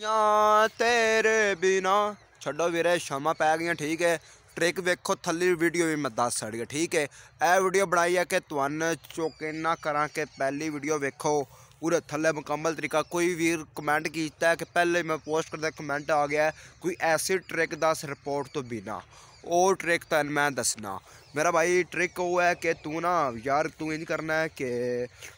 ਯਾ ਤੇਰੇ ਬਿਨਾ ਛੱਡੋ ਵੀਰੇ ਸ਼ਮਾ ਪੈ ਗਈਆਂ ਠੀਕ ਹੈ ਟ੍ਰਿਕ ਵੇਖੋ ਥੱਲੇ ਵੀਡੀਓ ਵੀ ਮੈਂ ਦੱਸ ਛੜ ਠੀਕ ਹੈ ਇਹ ਵੀਡੀਓ ਬਣਾਈ ਹੈ ਕਿ ਤੁਹਾਨੂੰ ਚੋਕੇਨਾ ਕਰਾਂ ਕਿ ਪਹਿਲੀ ਵੀਡੀਓ ਵੇਖੋ ਉਰੇ ਥੱਲੇ ਮੁਕੰਮਲ ਤਰੀਕਾ ਕੋਈ ਵੀਰ ਕਮੈਂਟ ਕੀਤਾ ਕਿ ਪਹਿਲੇ ਮੈਂ ਪੋਸਟ ਕਰਦਾ ਕਮੈਂਟ ਆ ਗਿਆ ਕੋਈ ਐਸੀ ਟ੍ਰਿਕ ਦਾ ਰਿਪੋਰਟ ਤੋਂ ਬਿਨਾ ਉਹ ਟ੍ਰਿਕ ਤਾਂ ਮੈਂ ਦੱਸਣਾ ਮੇਰਾ ਭਾਈ ਟ੍ਰਿਕ ਉਹ ਹੈ ਕਿ ਤੂੰ ਨਾ ਯਾਰ ਤੂੰ ਇੰਜ ਕਰਨਾ ਹੈ ਕਿ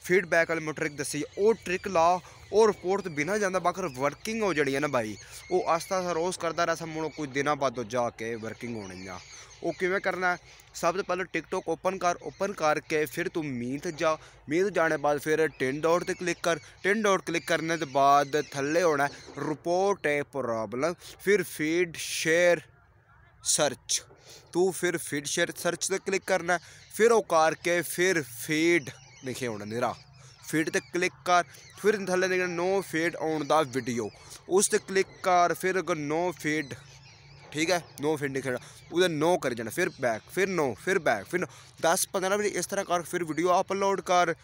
ਫੀਡਬੈਕ ਵਾਲੇ मैं ਦੱਸੀ ਉਹ ਟ੍ਰਿਕ ਲਾ ਉਹ ਰਿਪੋਰਟ ਤੋਂ ਬਿਨਾ ਜਾਂਦਾ ਬਾਕਰ ਵਰਕਿੰਗ ਹੋ ਜਣੀ ਹੈ ਨਾ ਭਾਈ ਉਹ ਆਸਤਾ ਸਾ ਰੋਜ਼ ਕਰਦਾ ਰਹਾ ਰਹਿ ਸਾਨੂੰ ਕੁਝ ਦਿਨਾਂ ਬਾਅਦ ਜਾ ਕੇ ਵਰਕਿੰਗ ਹੋਣੀ ਆ ਉਹ ਕਿਵੇਂ ਕਰਨਾ ਸਭ ਤੋਂ ਪਹਿਲਾਂ ਟਿਕਟੋਕ ਓਪਨ ਕਰ ਓਪਨ ਕਰਕੇ ਫਿਰ ਤੂੰ ਮੀਂਹ ਤੇ ਜਾ ਮੀਂਹ ਤੇ ਜਾਣੇ ਬਾਅਦ ਫਿਰ 10 ਡਾਟ ਤੇ ਕਲਿੱਕ ਕਰ 10 ਡਾਟ ਕਲਿੱਕ ਕਰਨੇ ਤੋਂ ਬਾਅਦ ਥੱਲੇ ਹੋਣਾ ਰਿਪੋਰਟ ਹੈ ਪ੍ਰੋਬਲਮ ਫਿਰ ਫੀਡ ਸ਼ੇਅਰ ਸਰਚ ਤੂੰ ਫਿਰ ਫੀਡ ਸ਼ੇਅਰ ਸਰਚ ਤੇ ਕਲਿੱਕ ਕਰਨਾ ਫਿਰ ਉਹ ਕਰਕੇ ਫਿਰ ਫੀਡ ਲਿਖੇ ਹੋਣਾ ਨਿਹਰਾ ਫੀਡ ਤੇ ਕਲਿੱਕ ਕਰ ਫਿਰ ਥੱਲੇ ਦੇਖਣਾ ਨੋ ਫੀਡ ਆਉਣ ਦਾ ਵੀਡੀਓ ਉਸ ਤੇ ਕਲਿੱਕ ਕਰ ਫਿਰ ਅਗਰ ਨੋ ਫੀਡ ਠੀਕ ਹੈ ਨੋ ਫੀਡ ਲਿਖਣਾ ਉਹਦੇ ਨੋ ਕਰ ਜਾਣਾ ਫਿਰ ਬੈਕ ਫਿਰ ਨੋ ਫਿਰ ਬੈਕ ਫਿਰ 10 15 ਵਾਰ ਇਸ ਤਰ੍ਹਾਂ ਕਰ ਫਿਰ ਵੀਡੀਓ ਅਪਲੋਡ ਕਰ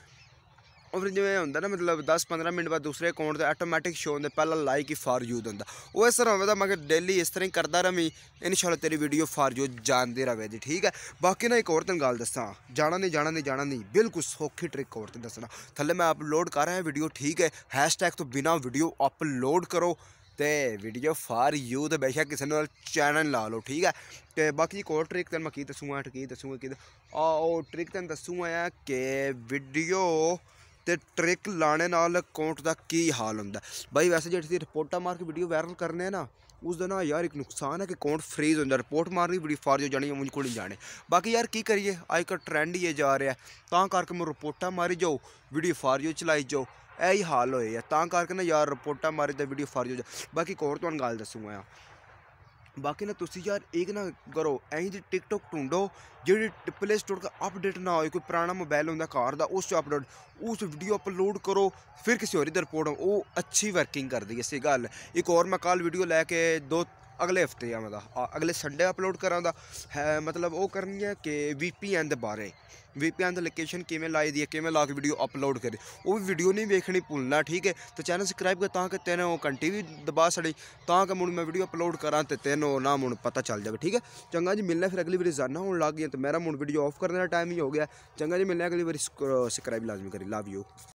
ਉਹ ਫਿਰ ਜਿਵੇਂ ਹੁੰਦਾ ਨਾ ਮਤਲਬ 10-15 ਮਿੰਟ ਬਾਅਦ ਦੂਸਰੇ ਅਕਾਊਂਟ ਤੇ ਆਟੋਮੈਟਿਕ ਸ਼ੋ ਹੁੰਦਾ ਪਹਿਲਾਂ ਲਾਈਕ ਹੀ ਫਾਰ ਯੂ ਦਿੰਦਾ ਉਹ ਇਸ ਤਰ੍ਹਾਂ ਮੈਂ ਕਿ ਡੇਲੀ ਇਸ ਤਰ੍ਹਾਂ ਹੀ ਕਰਦਾ ਰਵੀ ਇਨਸ਼ਾਅੱਲਾ ਤੇਰੀ ਵੀਡੀਓ ਫਾਰ ਯੂ ਜਾਣਦੇ ਰਵੇ ਜੀ ਠੀਕ ਹੈ ਬਾਕੀ ਨਾ ਇੱਕ ਹੋਰ ਤੈਨੂੰ ਗੱਲ ਦੱਸਾਂ ਜਾਣਾ ਨਹੀਂ ਜਾਣਾ ਨਹੀਂ ਜਾਣਾ ਨਹੀਂ ਬਿਲਕੁਲ ਸੌਖੀ ਟ੍ਰਿਕ ਹੋਰ ਤੇ ਦੱਸਣਾ ਥੱਲੇ ਮੈਂ ਅਪਲੋਡ ਕਰ ਰਿਹਾ ਵੀਡੀਓ ਠੀਕ ਹੈ ਹੈਸ਼ਟੈਗ ਤੋਂ ਬਿਨਾ ਵੀਡੀਓ ਅਪਲੋਡ ਕਰੋ ਤੇ ਵੀਡੀਓ ਫਾਰ ਯੂ ਤੇ ਬੇਸ਼ੱਕ ਕਿਸੇ ਨਾਲ ਚੈਨਲ ਲਾ ਲਓ ਠੀਕ ਹੈ ਤੇ ਬਾਕੀ ਇੱਕ ਹੋਰ ਟ੍ਰਿਕ ਤੈਨੂੰ ਮੈਂ ਕੀ ਦੱਸੂਗਾ ਠੀਕ ਦੱਸੂਗਾ ਕਿ ਆ ਉਹ ਟ੍ਰਿਕ ਤੈਨੂੰ ਦੱਸੂਗਾ ਆ ਕਿ ਵੀਡੀਓ ਤੇ ਟ੍ਰਿਕ ਲਾਣੇ ਨਾਲ ਅਕਾਊਂਟ ਦਾ ਕੀ ਹਾਲ ਹੁੰਦਾ ਬਾਈ ਵੈਸੇ ਜਿਹੜੀ ਸੀ ਰਿਪੋਰਟਾਂ ਮਾਰ ਕੇ ਵੀਡੀਓ ਵਾਇਰਲ ਕਰਨੇ ਆ ਨਾ ਉਸ ਦਾ ਨਾ ਯਾਰ ਇੱਕ ਨੁਕਸਾਨ ਹੈ ਕਿ ਅਕਾਊਂਟ ਫ੍ਰੀਜ਼ ਹੁੰਦਾ ਰਿਪੋਰਟ ਮਾਰਨੀ ਬੜੀ ਫਾਰ ਜੋ ਜਾਣੀ ਮੈਨੂੰ ਕੋਲ ਨਹੀਂ ਜਾਣੇ ਬਾਕੀ ਯਾਰ ਕੀ ਕਰੀਏ ਅੱਜ ਕੱਲ ਟ੍ਰੈਂਡ ਹੀ ਇਹ ਜਾ ਰਿਹਾ ਤਾਂ ਕਰਕੇ ਮੈਂ ਰਿਪੋਰਟਾਂ ਮਾਰੀ ਜਾਓ ਵੀਡੀਓ ਫਾਰ ਜੋ ਚਲਾਈ ਜਾਓ ਇਹ ਹੀ ਹਾਲ ਹੋਏ ਆ ਤਾਂ ਕਰਕੇ ਨਾ ਯਾਰ ਰਿਪੋਰਟਾਂ ਮਾਰੀ ਤੇ ਵੀਡੀਓ ਫਾਰ ਜੋ ਬਾਕੀ ਕੋਰ ਤੁਹਾਨੂੰ ਗੱਲ ਦੱਸੂਗਾ ਆ ਬਾਕੀ ਨਾ ਤੁਸੀਂ ਯਾਰ ਇੱਕ ਨਾ ਕਰੋ ਐਂ ਜੀ ਟਿਕਟੋਕ ਟੁੰਡੋ ਜਿਹੜੀ ਪਲੇ ਸਟੋਰ ਦਾ ਅਪਡੇਟ ਨਾ ਹੋਏ ਕੋਈ ਪੁਰਾਣਾ ਮੋਬਾਈਲ ਹੁੰਦਾ ਘਰ ਦਾ ਉਸ ਚ ਅਪਲੋਡ ਉਸ ਵੀਡੀਓ ਅਪਲੋਡ ਕਰੋ ਫਿਰ ਕਿਸੇ ਹੋਰ ਦੀ ਰਿਪੋਰਟ ਉਹ ਅੱਛੀ ਵਰਕਿੰਗ ਕਰਦੀ ਐ ਸੇ ਗੱਲ ਇੱਕ ਹੋਰ ਮੈਂ ਕੱਲ ਵੀਡੀਓ ਲੈ ਕੇ ਦੋ ਅਗਲੇ ਹਫਤੇ ਆ ਅਗਲੇ ਸੰਡੇ ਅਪਲੋਡ ਕਰਾਂ ਦਾ ਹੈ ਮਤਲਬ ਉਹ ਕਰਨੀ ਹੈ ਕਿ VPN ਦੇ ਬਾਰੇ VPN ਦੀ ਲੋਕੇਸ਼ਨ ਕਿਵੇਂ ਲਾਈ ਦੀ ਹੈ ਕਿਵੇਂ ਲਾ ਕੇ ਵੀਡੀਓ ਅਪਲੋਡ ਕਰੇ ਉਹ ਵੀ ਵੀਡੀਓ ਨਹੀਂ ਵੇਖਣੀ ਭੁੱਲਣਾ ਠੀਕ ਹੈ ਤੇ ਚੈਨਲ ਸਬਸਕ੍ਰਾਈਬ ਕਰ ਤਾਂ ਕਿ ਤੈਨੂੰ ਉਹ ਘੰਟੀ ਵੀ ਦਬਾ ਸੜੀ ਤਾਂ ਕਿ ਮੁਣ ਮੈਂ ਵੀਡੀਓ ਅਪਲੋਡ ਕਰਾਂ ਤੇ ਤੈਨੂੰ ਨਾ ਮੁਣ ਪਤਾ ਚੱਲ ਜਾਵੇ ਠੀਕ ਹੈ ਚੰਗਾ ਜੀ ਮਿਲਣਾ ਫਿਰ ਅਗਲੀ ਵਾਰੀ ਜ਼ਾਨਾ ਹੋਣ ਲੱਗ ਗਿਆ ਤੇ ਮੇਰਾ ਮੁਣ ਵੀਡੀਓ ਆਫ ਕਰਨ ਦਾ ਟਾਈਮ ਹੀ ਹੋ ਗਿਆ ਚੰਗਾ ਜੀ ਮਿਲਣਾ ਅਗਲੀ ਵਾਰੀ ਸਬਸਕ੍ਰਾਈਬ ਲਾਜ਼ਮੀ ਕਰੀ ਲਵ ਯੂ